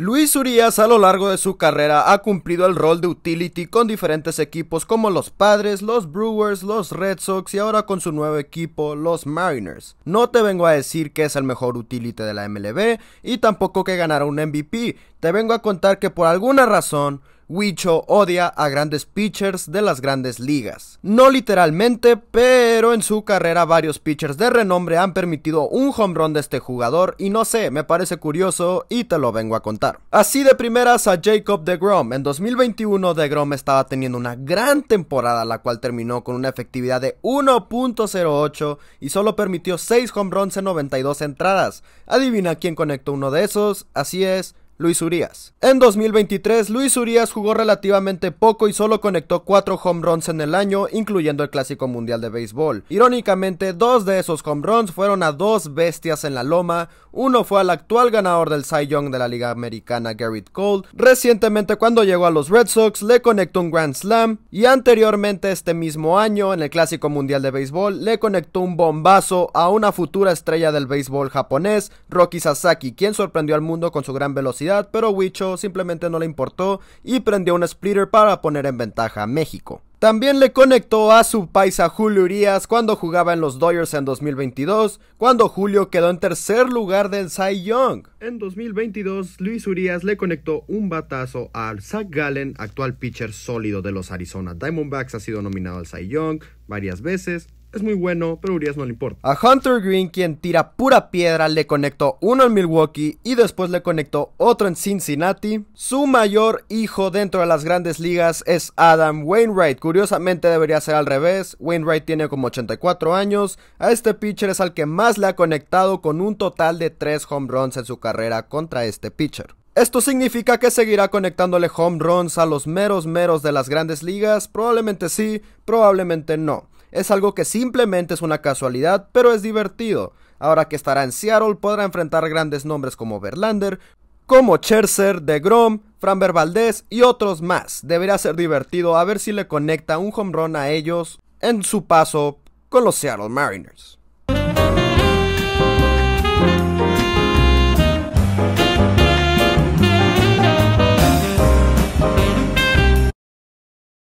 Luis Urias a lo largo de su carrera ha cumplido el rol de utility con diferentes equipos como los Padres, los Brewers, los Red Sox y ahora con su nuevo equipo, los Mariners. No te vengo a decir que es el mejor utility de la MLB y tampoco que ganará un MVP, te vengo a contar que por alguna razón Wicho odia a grandes pitchers de las grandes ligas. No literalmente, pero pero en su carrera varios pitchers de renombre han permitido un home run de este jugador y no sé, me parece curioso y te lo vengo a contar. Así de primeras a Jacob de Grom, En 2021 Grom estaba teniendo una gran temporada la cual terminó con una efectividad de 1.08 y solo permitió 6 home runs en 92 entradas. Adivina quién conectó uno de esos, así es, Luis Urias. En 2023, Luis Urias jugó relativamente poco y solo conectó 4 home runs en el año, incluyendo el Clásico Mundial de Béisbol. Irónicamente, dos de esos home runs fueron a dos bestias en la loma, uno fue al actual ganador del Cy Young de la Liga Americana, Garrett Cole. Recientemente, cuando llegó a los Red Sox, le conectó un Grand Slam y anteriormente este mismo año, en el Clásico Mundial de Béisbol, le conectó un bombazo a una futura estrella del béisbol japonés, Rocky Sasaki, quien sorprendió al mundo con su gran velocidad pero Huicho simplemente no le importó y prendió un splitter para poner en ventaja a México. También le conectó a su paisa Julio Urias cuando jugaba en los Dodgers en 2022, cuando Julio quedó en tercer lugar del Cy Young. En 2022, Luis Urias le conectó un batazo al Zach Gallen, actual pitcher sólido de los Arizona Diamondbacks, ha sido nominado al Cy Young varias veces, es muy bueno, pero Urias no le importa. A Hunter Green, quien tira pura piedra, le conectó uno en Milwaukee y después le conectó otro en Cincinnati. Su mayor hijo dentro de las grandes ligas es Adam Wainwright. Curiosamente debería ser al revés. Wainwright tiene como 84 años. A este pitcher es al que más le ha conectado con un total de 3 home runs en su carrera contra este pitcher. Esto significa que seguirá conectándole home runs a los meros meros de las grandes ligas, probablemente sí, probablemente no es algo que simplemente es una casualidad, pero es divertido. Ahora que estará en Seattle, podrá enfrentar grandes nombres como Verlander, como Cherser, DeGrom, Framber Valdez y otros más. Deberá ser divertido a ver si le conecta un home run a ellos en su paso con los Seattle Mariners.